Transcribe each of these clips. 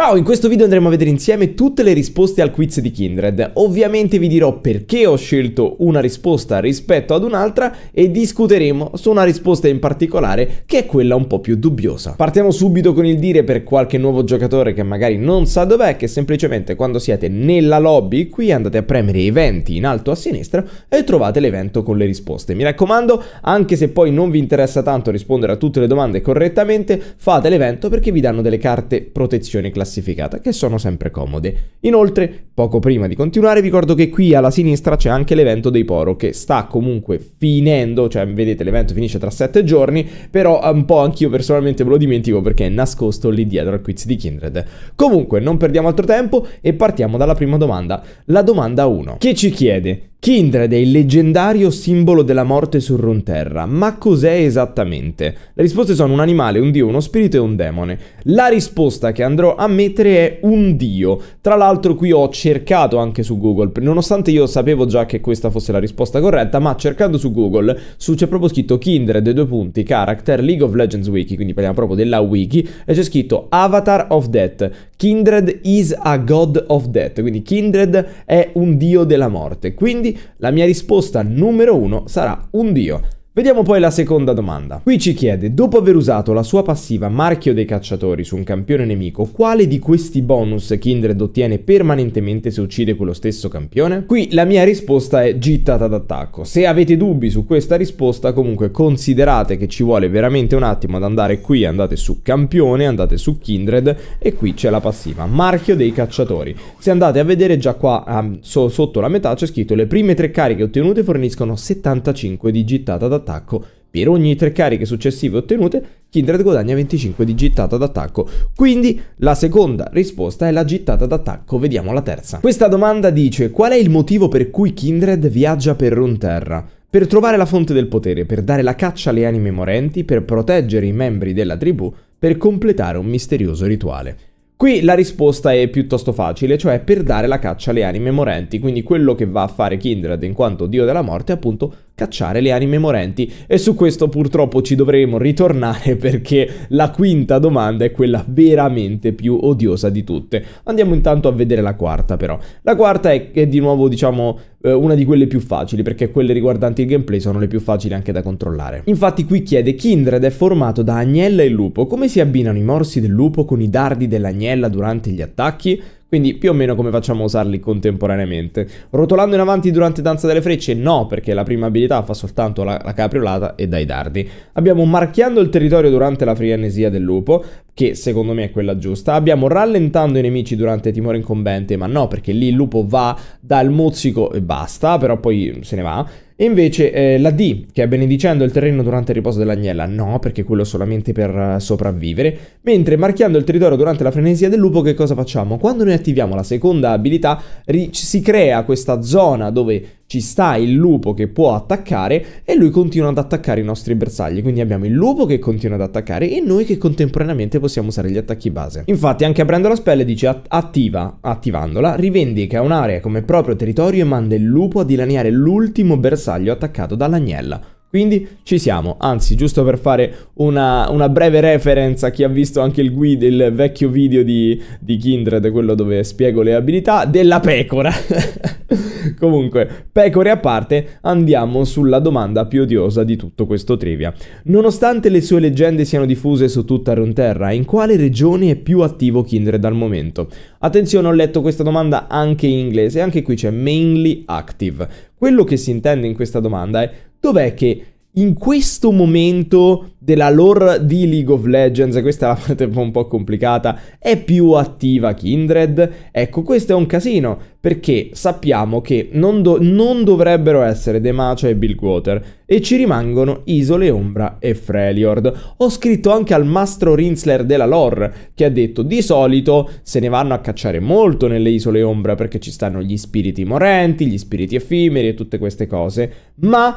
Ciao, in questo video andremo a vedere insieme tutte le risposte al quiz di Kindred. Ovviamente vi dirò perché ho scelto una risposta rispetto ad un'altra e discuteremo su una risposta in particolare che è quella un po' più dubbiosa. Partiamo subito con il dire per qualche nuovo giocatore che magari non sa dov'è che semplicemente quando siete nella lobby qui andate a premere eventi in alto a sinistra e trovate l'evento con le risposte. Mi raccomando, anche se poi non vi interessa tanto rispondere a tutte le domande correttamente, fate l'evento perché vi danno delle carte protezione classificate classificata, che sono sempre comode. Inoltre, poco prima di continuare, ricordo che qui alla sinistra c'è anche l'evento dei Poro, che sta comunque finendo, cioè vedete l'evento finisce tra 7 giorni, però eh, un po' anch'io personalmente me lo dimentico perché è nascosto lì dietro al quiz di Kindred. Comunque, non perdiamo altro tempo e partiamo dalla prima domanda, la domanda 1, che ci chiede Kindred è il leggendario simbolo della morte su Ronterra, ma cos'è esattamente? Le risposte sono un animale, un dio, uno spirito e un demone. La risposta che andrò a mettere è un dio. Tra l'altro qui ho cercato anche su Google, nonostante io sapevo già che questa fosse la risposta corretta, ma cercando su Google su, c'è proprio scritto Kindred, due punti, character, League of Legends Wiki, quindi parliamo proprio della wiki, e c'è scritto Avatar of Death, Kindred is a God of Death, quindi Kindred è un dio della morte. Quindi la mia risposta numero uno sarà un dio. Vediamo poi la seconda domanda. Qui ci chiede, dopo aver usato la sua passiva Marchio dei Cacciatori su un campione nemico, quale di questi bonus Kindred ottiene permanentemente se uccide quello stesso campione? Qui la mia risposta è gittata d'attacco. Se avete dubbi su questa risposta, comunque considerate che ci vuole veramente un attimo ad andare qui, andate su campione, andate su Kindred e qui c'è la passiva Marchio dei Cacciatori. Se andate a vedere già qua a, ehm, so, sotto la metà c'è scritto le prime tre cariche ottenute forniscono 75 di gittata d'attacco d'attacco. Per ogni tre cariche successive ottenute, Kindred guadagna 25 di gittata d'attacco. Quindi la seconda risposta è la gittata d'attacco, vediamo la terza. Questa domanda dice qual è il motivo per cui Kindred viaggia per Runeterra? Per trovare la fonte del potere, per dare la caccia alle anime morenti, per proteggere i membri della tribù, per completare un misterioso rituale. Qui la risposta è piuttosto facile, cioè per dare la caccia alle anime morenti, quindi quello che va a fare Kindred in quanto dio della morte è appunto cacciare le anime morenti. E su questo purtroppo ci dovremo ritornare perché la quinta domanda è quella veramente più odiosa di tutte. Andiamo intanto a vedere la quarta però. La quarta è, è di nuovo diciamo eh, una di quelle più facili perché quelle riguardanti il gameplay sono le più facili anche da controllare. Infatti qui chiede Kindred è formato da agnella e lupo, come si abbinano i morsi del lupo con i dardi dell'agnella durante gli attacchi? Quindi più o meno come facciamo a usarli contemporaneamente. Rotolando in avanti durante Danza delle Frecce? No, perché la prima abilità fa soltanto la, la capriolata e dai dardi. Abbiamo marchiando il territorio durante la frenesia del lupo, che secondo me è quella giusta. Abbiamo rallentando i nemici durante timore incombente, ma no, perché lì il lupo va dal mozzico e basta, però poi se ne va. E invece eh, la D, che è benedicendo il terreno durante il riposo dell'agnella, no, perché quello solamente per eh, sopravvivere. Mentre marchiando il territorio durante la frenesia del lupo, che cosa facciamo? Quando noi attiviamo la seconda abilità, si crea questa zona dove ci sta il lupo che può attaccare e lui continua ad attaccare i nostri bersagli. Quindi abbiamo il lupo che continua ad attaccare e noi che contemporaneamente possiamo usare gli attacchi base. Infatti anche aprendo la spelle dice attiva, attivandola, rivendica un'area come proprio territorio e manda il lupo a dilaniare l'ultimo bersaglio attaccato dall'agnella. Quindi ci siamo, anzi giusto per fare una, una breve reference a chi ha visto anche il, guide, il vecchio video di, di, Kindred, quello dove spiego le abilità, della pecora. Comunque, pecore a parte, andiamo sulla domanda più odiosa di tutto questo trivia. Nonostante le sue leggende siano diffuse su tutta Runeterra, in quale regione è più attivo Kindred al momento? Attenzione, ho letto questa domanda anche in inglese, anche qui c'è mainly active. Quello che si intende in questa domanda è dov'è che in questo momento della lore di League of Legends, questa è la parte un po' complicata, è più attiva Kindred? Ecco, questo è un casino, perché sappiamo che non, do non dovrebbero essere Demacia e Bilgwater, e ci rimangono Isole Ombra e Freljord. Ho scritto anche al mastro Rinsler della lore, che ha detto di solito se ne vanno a cacciare molto nelle Isole Ombra perché ci stanno gli spiriti morenti, gli spiriti effimeri e tutte queste cose, ma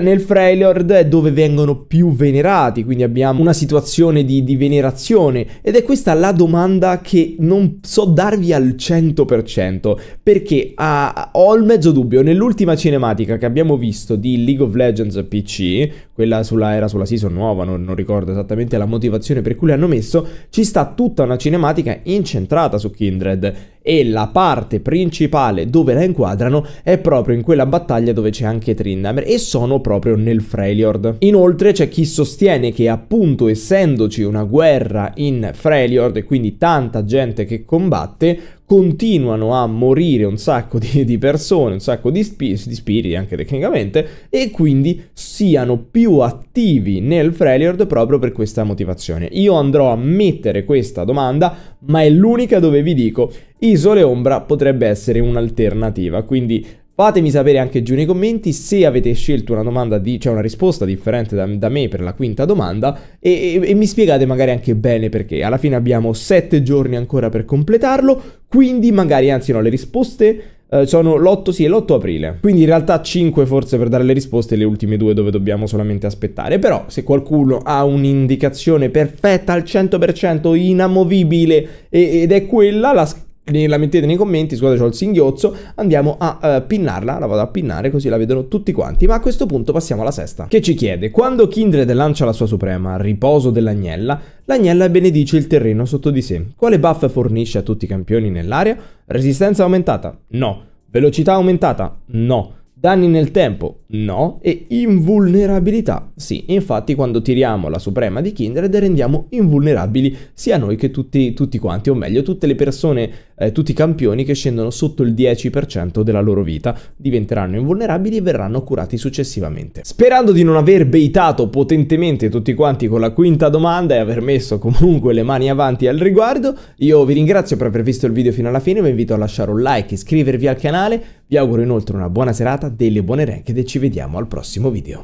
nel Freljord è dove vengono più venerati stati, quindi abbiamo una situazione di, di venerazione ed è questa la domanda che non so darvi al 100% perché ah, ho il mezzo dubbio, nell'ultima cinematica che abbiamo visto di League of Legends PC, quella sulla, era sulla season nuova, non, non, ricordo esattamente la motivazione per cui l'hanno messo, ci sta tutta una cinematica incentrata su Kindred e la parte principale dove la inquadrano è proprio in quella battaglia dove c'è anche Trindamer e sono proprio nel Freljord. Inoltre c'è chi sostiene che appunto essendoci una guerra in Freljord e quindi tanta gente che combatte, continuano a morire un sacco di, di persone, un sacco di, spi- di, spiriti anche tecnicamente, e quindi siano più attivi nel Freljord proprio per questa motivazione. Io andrò a mettere questa domanda, ma è l'unica dove vi dico Isole Ombra potrebbe essere un'alternativa, quindi Fatemi sapere anche giù nei commenti se avete scelto una domanda di, cioè una risposta differente da, da me per la quinta domanda e, e, e, mi spiegate magari anche bene perché. Alla fine abbiamo sette giorni ancora per completarlo, quindi magari, anzi no, le risposte eh, sono l'8, sì, l'8 aprile. Quindi in realtà 5 forse per dare le risposte le ultime due dove dobbiamo solamente aspettare. Però se qualcuno ha un'indicazione perfetta al 100%, inamovibile ed è quella, la scrivete la mettete nei commenti, scusate ho il singhiozzo, andiamo a uh, pinnarla, la vado a pinnare così la vedono tutti quanti, ma a questo punto passiamo alla sesta, che ci chiede, quando Kindred lancia la sua suprema, riposo dell'agnella, l'agnella benedice il terreno sotto di sé, quale buff fornisce a tutti i campioni nell'area? Resistenza aumentata? No. Velocità aumentata? No. Danni nel tempo? No. E invulnerabilità? Sì, infatti quando tiriamo la suprema di Kindred rendiamo invulnerabili sia noi che tutti, tutti quanti, o meglio tutte le persone, eh, tutti i campioni che scendono sotto il 10% della loro vita, diventeranno invulnerabili e verranno curati successivamente. Sperando di non aver beitato potentemente tutti quanti con la quinta domanda e aver messo comunque le mani avanti al riguardo, io vi ringrazio per aver visto il video fino alla fine, vi invito a lasciare un like, iscrivervi al canale, vi auguro inoltre una buona serata, delle buone rank e ci vediamo al prossimo video.